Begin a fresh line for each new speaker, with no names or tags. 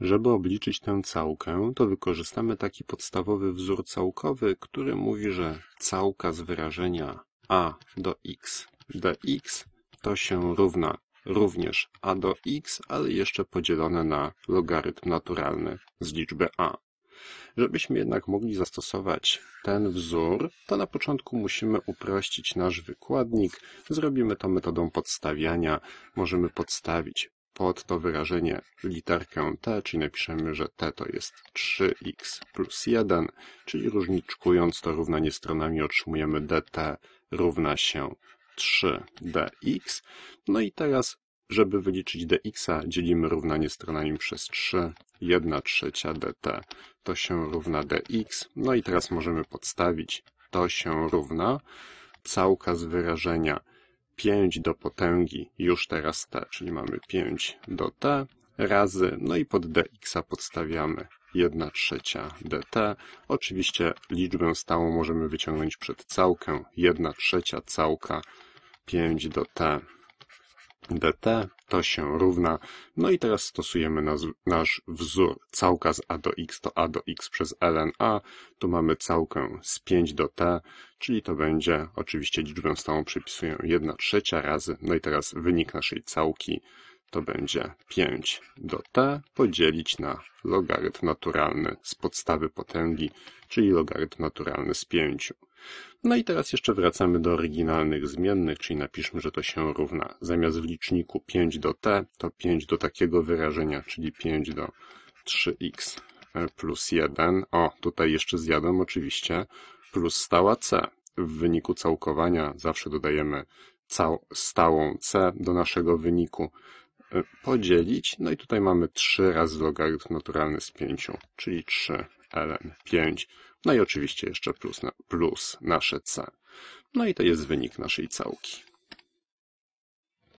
Żeby obliczyć tę całkę, to wykorzystamy taki podstawowy wzór całkowy, który mówi, że całka z wyrażenia a do x dx to się równa również a do x, ale jeszcze podzielone na logarytm naturalny z liczby a. Żebyśmy jednak mogli zastosować ten wzór, to na początku musimy uprościć nasz wykładnik. Zrobimy to metodą podstawiania. Możemy podstawić pod to wyrażenie literkę t, czyli napiszemy, że t to jest 3x plus 1, czyli różniczkując to równanie stronami otrzymujemy dt równa się 3dx. No i teraz, żeby wyliczyć dx, dzielimy równanie stronami przez 3, 1 trzecia dt to się równa dx. No i teraz możemy podstawić, to się równa całka z wyrażenia 5 do potęgi już teraz t, czyli mamy 5 do t razy, no i pod dx podstawiamy 1 trzecia dt. Oczywiście liczbę stałą możemy wyciągnąć przed całkę. 1 trzecia całka 5 do t dt to się równa, no i teraz stosujemy nas, nasz wzór całka z a do x to a do x przez ln a, tu mamy całkę z 5 do t, czyli to będzie oczywiście liczbę stałą przypisuję 1 trzecia razy, no i teraz wynik naszej całki to będzie 5 do t podzielić na logarytm naturalny z podstawy potęgi, czyli logarytm naturalny z 5. No i teraz jeszcze wracamy do oryginalnych zmiennych, no czyli napiszmy, że to się równa. Zamiast w liczniku 5 do t, to 5 do takiego wyrażenia, czyli 5 do 3x e plus 1. O, tutaj jeszcze zjadłem oczywiście plus stała c. W wyniku całkowania zawsze dodajemy cał, stałą c do naszego wyniku e, podzielić. No i tutaj mamy 3 razy logarytm naturalny z 5, czyli 3 ln 5 No i oczywiście jeszcze plus, na, plus nasze C. No i to jest wynik naszej całki.